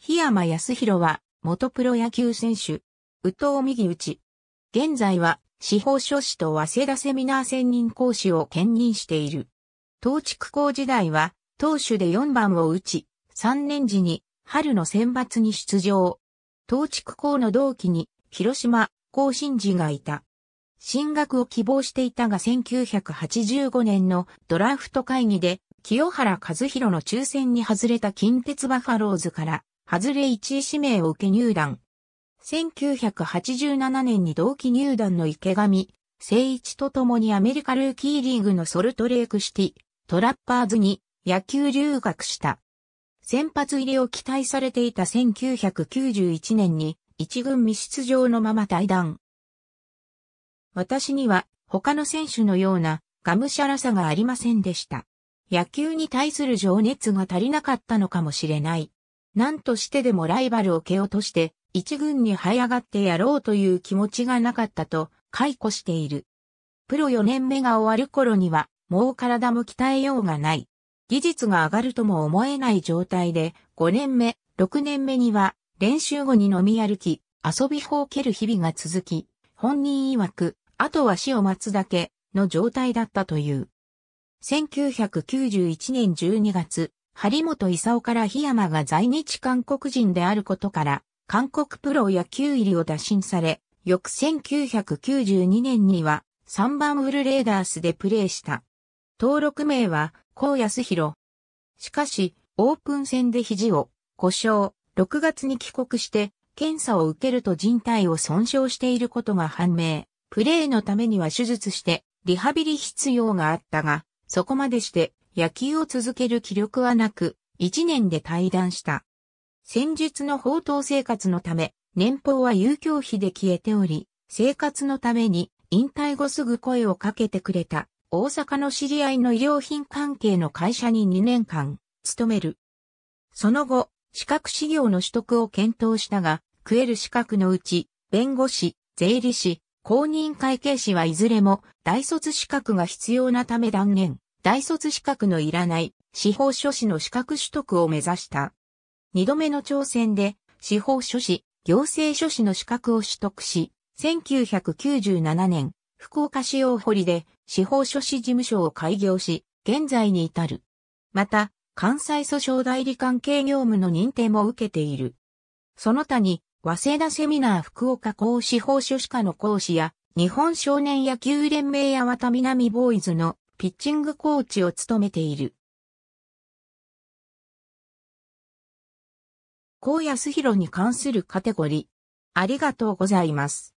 檜山康弘は、元プロ野球選手、宇藤右打。現在は、司法書士と早稲田セミナー専任講師を兼任している。東区校時代は、投手で4番を打ち、3年時に、春の選抜に出場。東区校の同期に、広島、甲信寺がいた。進学を希望していたが1985年のドラフト会議で、清原和弘の抽選に外れた近鉄バファローズから外れ1位指名を受け入団。1987年に同期入団の池上、誠一と共にアメリカルーキーリーグのソルトレークシティ、トラッパーズに野球留学した。先発入りを期待されていた1991年に一軍未出場のまま退団。私には他の選手のようながむしゃらさがありませんでした。野球に対する情熱が足りなかったのかもしれない。何としてでもライバルを蹴落として、一軍に這い上がってやろうという気持ちがなかったと解雇している。プロ4年目が終わる頃には、もう体も鍛えようがない。技術が上がるとも思えない状態で、5年目、6年目には、練習後に飲み歩き、遊びほうける日々が続き、本人曰く、あとは死を待つだけの状態だったという。1991年12月、張本勲から檜山が在日韓国人であることから、韓国プロ野球入りを打診され、翌1992年には3番ウルレーダースでプレーした。登録名は、高安弘。しかし、オープン戦で肘を故障、6月に帰国して、検査を受けると人体を損傷していることが判明。プレーのためには手術して、リハビリ必要があったが、そこまでして野球を続ける気力はなく、1年で退団した。戦術の報道生活のため、年俸は遊興費で消えており、生活のために引退後すぐ声をかけてくれた大阪の知り合いの医療品関係の会社に2年間勤める。その後、資格資料の取得を検討したが、食える資格のうち、弁護士、税理士、公認会計士はいずれも大卒資格が必要なため断念。大卒資格のいらない司法書士の資格取得を目指した。二度目の挑戦で司法書士、行政書士の資格を取得し、1997年、福岡市大堀で司法書士事務所を開業し、現在に至る。また、関西訴訟代理関係業務の認定も受けている。その他に、早稲田セミナー福岡校司法書士科の講師や、日本少年野球連盟や渡南ボーイズのピッチングコーチを務めている。高安弘に関するカテゴリー。ありがとうございます。